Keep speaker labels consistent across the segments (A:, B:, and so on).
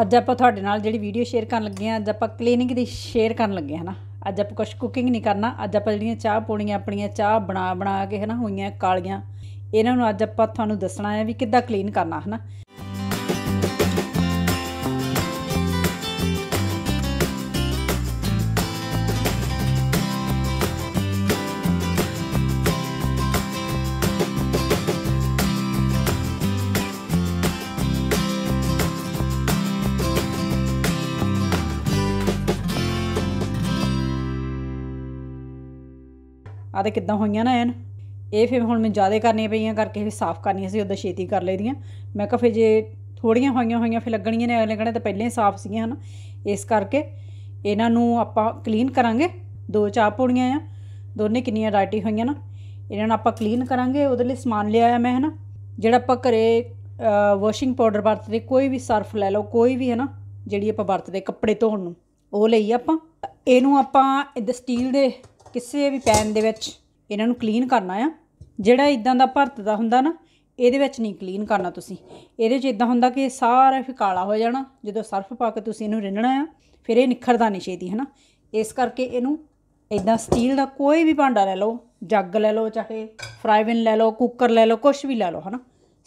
A: ਅੱਜ ਆਪਾਂ ਤੁਹਾਡੇ ਨਾਲ ਜਿਹੜੀ ਵੀਡੀਓ ਸ਼ੇਅਰ ਕਰਨ ਲੱਗੇ ਆ ਅੱਜ ਆਪਾਂ ਕਲੀਨਿੰਗ ਦੀ ਸ਼ੇਅਰ ਕਰਨ ਲੱਗੇ ਹਨਾ ਅੱਜ ਆਪਾਂ ਕੁਝ ਕੁਕਿੰਗ ਨਹੀਂ ਕਰਨਾ ਅੱਜ ਆਪਾਂ ਜਿਹੜੀਆਂ ਚਾਹ ਪੋਣੀਆਂ ਆਪਣੀਆਂ ਚਾਹ ਬਣਾ ਬਣਾ ਕੇ ਹਨਾ ਹੋਈਆਂ ਕਾਲੀਆਂ ਇਹਨਾਂ ਨੂੰ ਅੱਜ ਆਪਾਂ ਤੁਹਾਨੂੰ ਦੱਸਣਾ ਹੈ ਵੀ ਕਿੱਦਾਂ ਕਲੀਨ ਕਰਨਾ ਹਨਾ ਆ ਤੇ ਕਿੱਦਾਂ ਹੋਈਆਂ ਨਾ ਐਨ ਇਹ ਫਿਰ ਹੁਣ ਮੈਂ ਜ਼ਿਆਦਾ ਕਰਨੀਆਂ ਪਈਆਂ ਕਰਕੇ ਫਿਰ ਸਾਫ਼ ਕਰਨੀਆਂ ਸੀ ਉਦੋਂ ਛੇਤੀ ਕਰ ਲਈਆਂ ਮੈਂ ਕਿਹਾ ਫਿਰ ਜੇ ਥੋੜੀਆਂ ਹੋਈਆਂ ਹੋਈਆਂ ਫਿਰ ਲੱਗਣੀਆਂ ਨੇ ਅਗਲੇ ਕਹਿੰਦੇ ਤਾਂ ਪਹਿਲਾਂ ਹੀ ਸਾਫ਼ ਸੀਗੀਆਂ ਹਨ ਇਸ ਕਰਕੇ ਇਹਨਾਂ ਨੂੰ ਆਪਾਂ ਕਲੀਨ ਕਰਾਂਗੇ ਦੋ ਚਾਹ ਪੌੜੀਆਂ ਆ ਦੋਨੇ ਕਿੰਨੀਆਂ ਡਾਟੀ ਹੋਈਆਂ ਨਾ ਇਹਨਾਂ ਨੂੰ ਆਪਾਂ ਕਲੀਨ ਕਰਾਂਗੇ ਉਹਦੇ ਲਈ ਸਮਾਨ ਲਿਆ ਆ ਮੈਂ ਹਨਾ ਜਿਹੜਾ ਆਪਾਂ ਘਰੇ ਵਾਸ਼ਿੰਗ ਪਾਊਡਰ ਵਰਤਦੇ ਕੋਈ ਵੀ ਸਰਫ ਲੈ ਲਓ ਕੋਈ ਵੀ ਹਨਾ ਜਿਹੜੀ ਆਪਾਂ ਵਰਤਦੇ ਕੱਪੜੇ ਧੋਣ ਨੂੰ ਉਹ ਲਈ ਆਪਾਂ ਇਹਨੂੰ ਆਪਾਂ ਇਹਦੇ ਸਟੀਲ ਦੇ ਕਿਸੇ ਵੀ ਪੈਨ ਦੇ ਵਿੱਚ ਇਹਨਾਂ ਨੂੰ ਕਲੀਨ ਕਰਨਾ ਆ ਜਿਹੜਾ ਇਦਾਂ ਦਾ ਭਰਤ ਦਾ ਹੁੰਦਾ ਨਾ ਇਹਦੇ ਵਿੱਚ ਨਹੀਂ ਕਲੀਨ ਕਰਨਾ ਤੁਸੀਂ ਇਹਦੇ 'ਚ ਇਦਾਂ ਹੁੰਦਾ ਕਿ ਸਾਰਾ ਫਿਰ ਕਾਲਾ ਹੋ ਜਾਣਾ ਜਦੋਂ ਸਰਫ ਪਾ ਕੇ ਤੁਸੀਂ ਇਹਨੂੰ ਰਿੰਨਣਾ ਆ ਫਿਰ ਇਹ ਨਿਖਰਦਾ ਨਹੀਂ ਛੇਦੀ ਹਨਾ ਇਸ ਕਰਕੇ ਇਹਨੂੰ ਇਦਾਂ ਸਟੀਲ ਦਾ ਕੋਈ ਵੀ ਭਾਂਡਾ ਲੈ ਲਓ ਜੱਗ ਲੈ ਲਓ ਚਾਹੇ ਫਰਾਈਵਨ ਲੈ ਲਓ ਕੁੱਕਰ ਲੈ ਲਓ ਕੁਝ ਵੀ ਲੈ ਲਓ ਹਨਾ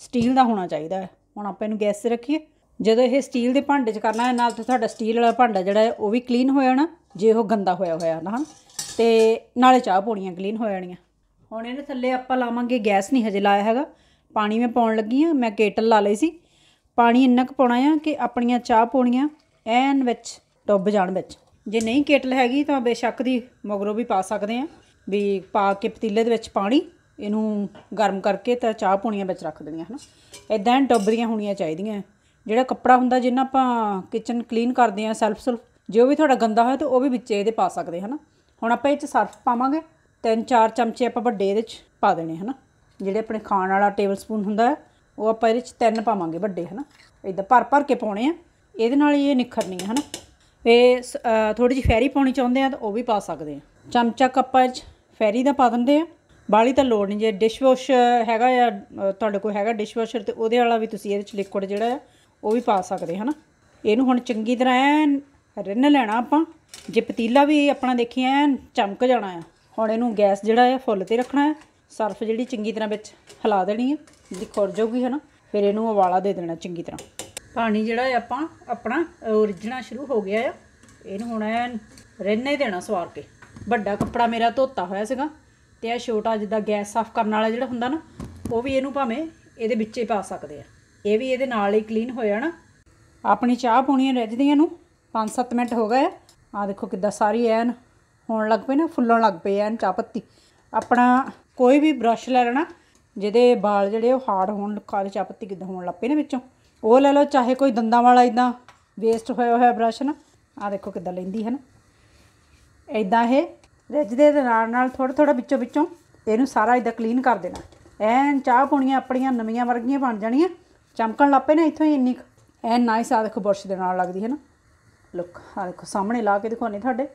A: ਸਟੀਲ ਦਾ ਹੋਣਾ ਚਾਹੀਦਾ ਹੈ ਹੁਣ ਆਪਾਂ ਇਹਨੂੰ ਗੈਸ 'ਤੇ ਰੱਖੀਏ ਜਦੋਂ ਇਹ ਸਟੀਲ ਦੇ ਭਾਂਡੇ 'ਚ ਕਰਨਾ ਹੈ ਨਾਲ ਤੇ ਤੁਹਾਡਾ ਸਟੀਲ ਵਾਲਾ ਭਾਂਡਾ ਜਿਹੜਾ ਹੈ ਉਹ ਵੀ ਕਲੀਨ ਹੋ ਜਾਣਾ ਜੇ ਉਹ ਗੰਦਾ ਹੋਇਆ ਹੋਇਆ ਨਾ ਤੇ ਨਾਲੇ ਚਾਹ ਪੋਣੀਆਂ ਕਲੀਨ ਹੋ ਜਾਣੀਆਂ ਹੁਣ ਇਹਨੇ ਥੱਲੇ ਆਪਾਂ ਲਾਵਾਂਗੇ ਗੈਸ ਨਹੀਂ ਹਜੇ ਲਾਇਆ ਹੈਗਾ ਪਾਣੀ ਮੈਂ ਪਾਉਣ ਲੱਗੀ ਆ ਮੈਂ ਕੇਟਲ ਲਾ ਲਈ ਸੀ ਪਾਣੀ ਇੰਨਾ ਕੁ ਪਾਉਣਾ ਆ ਕਿ ਆਪਣੀਆਂ ਚਾਹ ਪੋਣੀਆਂ ਐਨ ਵਿੱਚ ਡੁੱਬ ਜਾਣ ਵਿੱਚ ਜੇ ਨਹੀਂ ਕੇਟਲ ਹੈਗੀ ਤਾਂ ਬੇਸ਼ੱਕ ਦੀ ਮਗਰੋਂ ਵੀ ਪਾ ਸਕਦੇ ਆ ਵੀ ਪਾ ਕੇ ਪਤੀਲੇ ਦੇ ਵਿੱਚ ਪਾਣੀ ਇਹਨੂੰ ਗਰਮ ਕਰਕੇ ਤਾਂ ਚਾਹ ਪੋਣੀਆਂ ਵਿੱਚ ਰੱਖ ਦੇਣੀਆਂ ਹਨਾ ਇਦਾਂ ਡੁੱਬਦੀਆਂ ਹੋਣੀਆਂ ਚਾਹੀਦੀਆਂ ਜਿਹੜਾ ਕੱਪੜਾ ਹੁੰਦਾ ਜਿੰਨਾ ਆਪਾਂ ਕਿਚਨ ਕਲੀਨ ਕਰਦੇ ਆ ਸੈਲਫ ਸੈਲਫ ਜੇ ਉਹ ਵੀ ਤੁਹਾਡਾ ਗੰਦਾ ਹੋਇਆ ਤਾਂ ਉਹ ਵੀ ਵਿੱਚ ਇਹਦੇ ਪਾ ਸਕਦੇ ਹਨਾ ਹੁਣ ਆਪਾਂ ਇਹ ਚ ਸਰਫ ਪਾਵਾਂਗੇ ਤਿੰਨ ਚਾਰ ਚਮਚੇ ਆਪਾਂ ਵੱਡੇ ਇਹਦੇ ਚ ਪਾ ਦੇਣੇ ਹਨਾ ਜਿਹੜੇ ਆਪਣੇ ਖਾਣ ਵਾਲਾ ਟੇਬਲ ਸਪੂਨ ਹੁੰਦਾ ਉਹ ਆਪਾਂ ਇਹਦੇ ਚ ਤਿੰਨ ਪਾਵਾਂਗੇ ਵੱਡੇ ਹਨਾ ਇਦਾਂ ਭਰ ਭਰ ਕੇ ਪਾਉਣੇ ਆ ਇਹਦੇ ਨਾਲ ਇਹ ਨਿਖਰਨੀ ਹੈ ਹਨਾ ਇਹ ਥੋੜੀ ਜਿਹੀ ਫੈਰੀ ਪਾਉਣੀ ਚਾਹੁੰਦੇ ਆ ਤਾਂ ਉਹ ਵੀ ਪਾ ਸਕਦੇ ਆ ਚਮਚਾ ਕੱਪਾਂ 'ਚ ਫੈਰੀ ਦਾ ਪਾ ਦਿੰਦੇ ਆ ਬਾਲੀ ਤਾਂ ਲੋੜ ਨਹੀਂ ਜੇ ਡਿਸ਼ਵਾਸ਼ਰ ਹੈਗਾ ਆ ਤੁਹਾਡੇ ਕੋਲ ਹੈਗਾ ਡਿਸ਼ਵਾਸ਼ਰ ਤੇ ਉਹਦੇ ਵਾਲਾ ਵੀ ਤੁਸੀਂ ਇਹਦੇ 'ਚ ਲਿਕਵਿਡ ਜਿਹੜਾ ਆ ਉਹ ਵੀ ਪਾ ਸਕਦੇ ਹਨਾ ਇਹਨੂੰ ਹੁਣ ਚੰਗੀ ਤਰ੍ਹਾਂ ਰਿੰਨ ਲੈਣਾ ਆਪਾਂ ਜੇ ਪਤੀਲਾ ਵੀ ਆਪਣਾ ਦੇਖਿਆ ਐ ਚਮਕ ਜਾਣਾ ਆ ਹੁਣ ਇਹਨੂੰ ਗੈਸ ਜਿਹੜਾ ਆ ਫੁੱਲ ਤੇ ਰੱਖਣਾ ਹੈ ਸਰਫ ਜਿਹੜੀ ਚੰਗੀ ਤਰ੍ਹਾਂ ਵਿੱਚ ਹਿਲਾ ਦੇਣੀ ਹੈ ਜਿਹਦੀ ਖੁਰ ਜਾਊਗੀ ਹਨਾ ਫਿਰ ਇਹਨੂੰ ਉਬਾਲਾ ਦੇ ਦੇਣਾ ਚੰਗੀ ਤਰ੍ਹਾਂ ਪਾਣੀ ਜਿਹੜਾ ਆਪਾਂ ਆਪਣਾ origignal ਸ਼ੁਰੂ ਹੋ ਗਿਆ ਆ ਇਹਨੂੰ ਹੁਣ ਐ ਰਹਿਣੇ ਦੇਣਾ ਸਵਾਰ ਕੇ ਵੱਡਾ ਕੱਪੜਾ ਮੇਰਾ ਧੋਤਾ ਹੋਇਆ ਸੀਗਾ ਤੇ ਇਹ ਛੋਟਾ ਜਿੱਦਾਂ ਗੈਸ ਸਾਫ਼ ਕਰਨ ਵਾਲਾ ਜਿਹੜਾ ਹੁੰਦਾ ਨਾ ਉਹ ਵੀ ਇਹਨੂੰ ਭਾਵੇਂ ਇਹਦੇ ਵਿੱਚੇ ਪਾ ਸਕਦੇ ਆ ਇਹ ਵੀ ਇਹਦੇ ਨਾਲ ਹੀ ਕਲੀਨ ਹੋ ਜਾਣਾ ਆਪਣੀ ਚਾਹ ਪੋਣੀਆਂ ਰਹਿ ਜਦੀਆਂ ਨੂੰ 5-7 ਮਿੰਟ ਹੋ ਗਏ ਆ ਦੇਖੋ ਕਿੱਦਾਂ ਸਾਰੀ ਐਨ ਹੋਣ ਲੱਗ ਪਈ ਨਾ ਫੁੱਲਣ ਲੱਗ ਪਈ ਐਨ ਚਾਹ ਪੱਤੀ ਆਪਣਾ ਕੋਈ ਵੀ ਬ੍ਰਸ਼ ਲੈ ਲੈਣਾ ਜਿਹਦੇ ਵਾਲ ਜਿਹੜੇ ਉਹ ਹਾਰਡ ਹੋਣ ਕਾਲੇ ਚਾਹ ਪੱਤੀ ਕਿੱਦਾਂ ਹੋਣ ਲੱਗ ਪਈ ਨਾ ਵਿੱਚੋਂ ਉਹ ਲੈ ਲਓ ਚਾਹੇ ਕੋਈ ਦੰਦਾਂ ਵਾਲਾ ਇਦਾਂ ਵੇਸਟ ਹੋਇਆ ਹੋਇਆ ਬ੍ਰਸ਼ ਨਾ ਆ ਦੇਖੋ ਕਿੱਦਾਂ ਲੈਂਦੀ ਹੈ ਨਾ ਇਦਾਂ ਇਹ ਰਿੱਝਦੇ ਦੇ ਨਾਲ ਨਾਲ ਥੋੜਾ ਥੋੜਾ ਵਿੱਚੋਂ ਵਿੱਚੋਂ ਇਹਨੂੰ ਸਾਰਾ ਇਦਾਂ ਕਲੀਨ ਕਰ ਦੇਣਾ ਐਨ ਚਾਹ ਪੋਣੀਆਂ ਆਪਣੀਆਂ ਨਵੀਆਂ ਵਰਗੀਆਂ ਬਣ ਜਾਣੀਆਂ ਚਮਕਣ ਲੱਪੇ ਨਾ ਇੱਥੋਂ ਹੀ ਇੰਨੀ ਐਨ ਨਾਈਸ ਆ ਦੇਖੋ ਬੁਰਸ਼ ਦੇ ਨਾਲ ਲੱਗਦੀ ਹੈ ਨਾ ਲੁੱਕ ਆ ਦੇਖੋ ਸਾਹਮਣੇ ਲਾ ਕੇ ਦਿਖਾਉਣੀ ਤੁਹਾਡੇ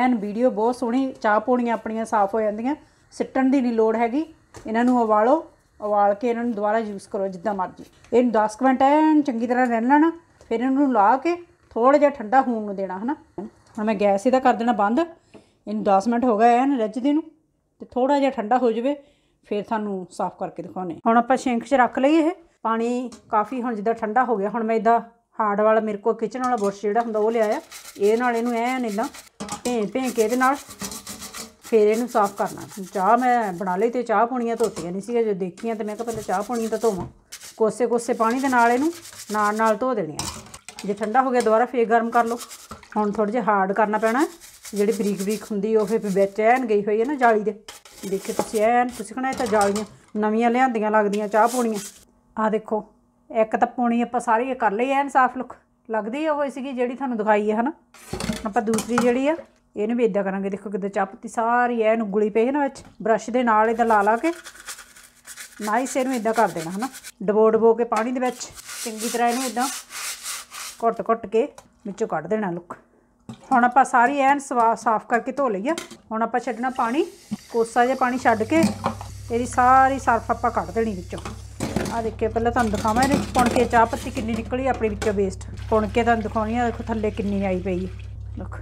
A: ਐਨ ਵੀਡੀਓ ਬਹੁਤ ਸੋਹਣੀ ਚਾਹ ਪੋਣੀਆਂ ਆਪਣੀਆਂ ਸਾਫ਼ ਹੋ ਜਾਂਦੀਆਂ ਸਿੱਟਣ ਦੀ ਨਹੀਂ ਲੋੜ ਹੈਗੀ ਇਹਨਾਂ ਨੂੰ ਉਵਾਲੋ ਉਵਾਲ ਕੇ ਇਹਨਾਂ ਨੂੰ ਦੁਬਾਰਾ ਯੂਜ਼ ਕਰੋ ਜਿੱਦਾਂ ਮਰਜ਼ੀ ਇਹਨੂੰ 10 ਮਿੰਟ ਐਨ ਚੰਗੀ ਤਰ੍ਹਾਂ ਰਹਿਣ ਲੈਣਾ ਫਿਰ ਇਹਨਾਂ ਨੂੰ ਲਾ ਕੇ ਥੋੜਾ ਜਿਹਾ ਠੰਡਾ ਹੋਣ ਨੂੰ ਦੇਣਾ ਹਨਾ ਹੁਣ ਮੈਂ ਗੈਸ ਇਹਦਾ ਕਰ ਦੇਣਾ ਬੰਦ ਇਹਨੂੰ 10 ਮਿੰਟ ਹੋ ਗਏ ਐਨ ਰੱਜਦੇ ਨੂੰ ਤੇ ਥੋੜਾ ਜਿਹਾ ਠੰਡਾ ਹੋ ਜਾਵੇ ਫਿਰ ਤੁਹਾਨੂੰ ਸਾਫ਼ ਕਰਕੇ ਦਿਖਾਉਣੇ ਹੁਣ ਆਪਾਂ ਸ਼ਿੰਕ 'ਚ ਰੱਖ ਲਈਏ ਇਹ ਪਾਣੀ ਕਾਫੀ ਹੁਣ ਜਿੱਦਾਂ ਠੰਡਾ ਹੋ ਗਿਆ ਹੁਣ ਮੈਂ ਇਹਦਾ ਹਾਰਡ ਵਾਲਾ ਮੇਰੇ ਕੋਲ ਕਿਚਨ ਵਾਲਾ ਬੁਰਸ਼ ਜਿਹੜਾ ਹੁੰਦਾ ਉਹ ਲਿਆਇਆ ਇਹ ਨਾਲ ਇਹਨੂੰ ਐਨ ਇਦਾਂ ਭੇਂ ਭੇਂ ਕੇ ਇਹਦੇ ਨਾਲ ਫਿਰ ਇਹਨੂੰ ਸਾਫ਼ ਕਰਨਾ ਚਾਹ ਮੈਂ ਬਣਾ ਲਈ ਤੇ ਚਾਹ ਪੋਣੀਆਂ ਧੋਤੀਆਂ ਨਹੀਂ ਸੀਗਾ ਜੇ ਦੇਖੀਆਂ ਤੇ ਮੈਂ ਕਿਹਾ ਪਹਿਲਾਂ ਚਾਹ ਪੋਣੀਆਂ ਤਾਂ ਧੋਵਾਂ ਕੋਸੇ ਕੋਸੇ ਪਾਣੀ ਦੇ ਨਾਲ ਇਹਨੂੰ ਨਾਲ ਨਾਲ ਧੋ ਦੇਣੀਆਂ ਜੇ ਠੰਡਾ ਹੋ ਗਿਆ ਦੁਬਾਰਾ ਫੇਰ ਗਰਮ ਕਰ ਲਓ ਹੁਣ ਥੋੜਾ ਜਿਹਾ ਹਾਰਡ ਕਰਨਾ ਪੈਣਾ ਜਿਹੜੀ ਬਰੀਕ ਬਰੀਕ ਹੁੰਦੀ ਉਹ ਫੇਰ ਵਿੱਚ ਐਨ ਗਈ ਹੋਈ ਹੈ ਨਾ ਜਾਲੀ ਦੇ ਦੇਖੇ ਤੁਸੀਂ ਐਨ ਤੁਸੀਂ ਕਹਣਾ ਇਹ ਤਾਂ ਜਾਲੀਆਂ ਨਵੀਆਂ ਲਿਆਂਦੀਆਂ ਲੱਗਦੀਆਂ ਚਾਹ ਪੋਣੀਆਂ ਆ ਦੇਖੋ ਇੱਕ ਤਾਂ ਪੋਣੀ ਆਪਾਂ ਸਾਰੀ ਕਰ ਲਈ ਐਨ ਸਾਫ਼ ਲੁੱਕ ਲੱਗਦੀ ਆ ਉਹ ਸੀਗੀ ਜਿਹੜੀ ਤੁਹਾਨੂੰ ਦਿਖਾਈ ਹੈ ਹਨਾ ਆਪਾਂ ਦੂਸਰੀ ਜਿਹੜੀ ਆ ਇਹਨੂੰ ਵੀ ਇਦਾਂ ਕਰਾਂਗੇ ਦੇਖੋ ਕਿਦਾਂ ਚਾਪਤੀ ਸਾਰੀ ਐਨ ਉਗਲੀ ਪਈ ਹੈ ਨਾ ਵਿੱਚ ਬਰਸ਼ ਦੇ ਨਾਲ ਇਹਦਾ ਲਾ ਲਾ ਕੇ ਨਾਈਸ ਇਹਨੂੰ ਇਦਾਂ ਕਰ ਦੇਣਾ ਹਨਾ ਡਬੋ ਡਬੋ ਕੇ ਪਾਣੀ ਦੇ ਵਿੱਚ ਚੰਗੀ ਤਰ੍ਹਾਂ ਇਹਨੂੰ ਇਦਾਂ ਘੁੱਟ ਘੁੱਟ ਕੇ ਵਿੱਚੋਂ ਕੱਢ ਦੇਣਾ ਲੁੱਕ ਹੁਣ ਆਪਾਂ ਸਾਰੀ ਐਨ ਸਾਫ਼ ਕਰਕੇ ਧੋ ਲਈ ਹੁਣ ਆਪਾਂ ਛੱਡਣਾ ਪਾਣੀ ਕੋਸਾ ਜਿਹਾ ਪਾਣੀ ਛੱਡ ਕੇ ਇਹਦੀ ਸਾਰੀ ਸਰਫ ਆਪਾਂ ਕੱਢ ਦੇਣੀ ਵਿੱਚੋਂ ਆ ਦੇਖੇ ਪਹਿਲਾਂ ਤੁਹਾਨੂੰ ਦਿਖਾਵਾਂ ਇਹਦੇ ਪੁਣ ਕੇ ਚਾਹ ਪੱਤੀ ਕਿੰਨੀ ਨਿਕਲੀ ਆਪਣੇ ਵਿੱਚੋਂ ਵੇਸਟ ਪੁਣ ਕੇ ਤੁਹਾਨੂੰ ਦਿਖਾਉਣੀ ਆ ਦੇਖੋ ਥੱਲੇ ਕਿੰਨੀ ਆਈ ਪਈ ਲੋਕ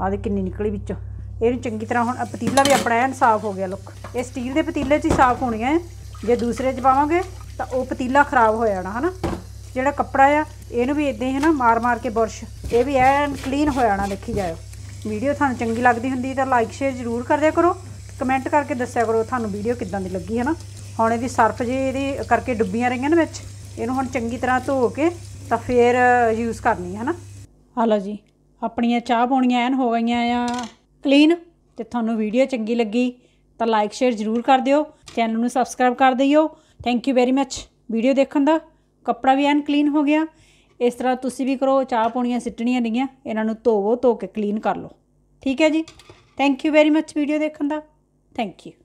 A: ਆ ਦੇ ਕਿੰਨੀ ਨਿਕਲੀ ਵਿੱਚੋਂ ਇਹਨੂੰ ਚੰਗੀ ਤਰ੍ਹਾਂ ਹੁਣ ਪਤੀਲਾ ਵੀ ਆਪਣਾ ਐਨ ਸਾਫ਼ ਹੋ ਗਿਆ ਲੋਕ ਇਹ ਸਟੀਲ ਦੇ ਪਤੀਲੇ 'ਚ ਹੀ ਸਾਫ਼ ਹੋਣੀਆਂ ਹੈ ਜੇ ਦੂਸਰੇ 'ਚ ਪਾਵਾਂਗੇ ਤਾਂ ਉਹ ਪਤੀਲਾ ਖਰਾਬ ਹੋ ਜਾਣਾ ਹਨਾ ਜਿਹੜਾ ਕੱਪੜਾ ਆ ਇਹਨੂੰ ਵੀ ਇਦਾਂ ਹੀ ਹਨਾ ਮਾਰ-ਮਾਰ ਕੇ ਬੁਰਸ਼ ਇਹ ਵੀ ਐਨ ਕਲੀਨ ਹੋ ਜਾਣਾ ਦੇਖੀ ਜਾਇਓ ਵੀਡੀਓ ਤੁਹਾਨੂੰ ਚੰਗੀ ਲੱਗਦੀ ਹੁੰਦੀ ਤਾਂ ਲਾਈਕ ਸ਼ੇਅਰ ਜ਼ਰੂਰ ਕਰਿਆ ਕਰੋ ਕਮੈਂਟ ਕਰਕੇ ਦੱਸਿਆ ਕਰੋ ਤੁਹਾਨੂੰ ਵੀਡੀਓ ਕਿੱਦਾਂ ਦੀ ਲੱਗੀ ਹਨਾ ਹੁਣ ਇਹਦੀ ਸਰਫ ਜੀ ਇਹਦੀ ਕਰਕੇ ਡੁੱਬੀਆਂ ਰਹੀਆਂ ਨੇ ਵਿੱਚ ਇਹਨੂੰ ਹੁਣ ਚੰਗੀ ਤਰ੍ਹਾਂ ਧੋ ਕੇ ਤਾਂ ਫੇਰ ਯੂਜ਼ ਕਰਨੀ ਹੈ ਹਨਾ ਲਓ ਜੀ ਆਪਣੀਆਂ ਚਾਹ ਪੋਣੀਆਂ ਐਨ ਹੋ ਗਈਆਂ ਆ ਕਲੀਨ ਤੇ ਤੁਹਾਨੂੰ ਵੀਡੀਓ ਚੰਗੀ ਲੱਗੀ ਤਾਂ ਲਾਈਕ ਸ਼ੇਅਰ ਜ਼ਰੂਰ ਕਰ ਦਿਓ ਚੈਨਲ ਨੂੰ ਸਬਸਕ੍ਰਾਈਬ ਕਰ ਦਿਓ thank you very much video ਦੇਖਣ ਦਾ ਕੱਪੜਾ ਵੀ ਐਨ ਕਲੀਨ ਹੋ ਗਿਆ ਇਸ ਤਰ੍ਹਾਂ ਤੁਸੀਂ ਵੀ ਕਰੋ ਚਾਹ ਪੋਣੀਆਂ ਸਿੱਟਣੀਆਂ ਨਹੀਂਆਂ ਇਹਨਾਂ ਨੂੰ ਧੋਵੋ ਧੋ ਕੇ ਕਲੀਨ ਕਰ ਲਓ ਠੀਕ ਹੈ ਜੀ thank you very much video ਦੇਖਣ ਦਾ ਥੈਂਕ ਯੂ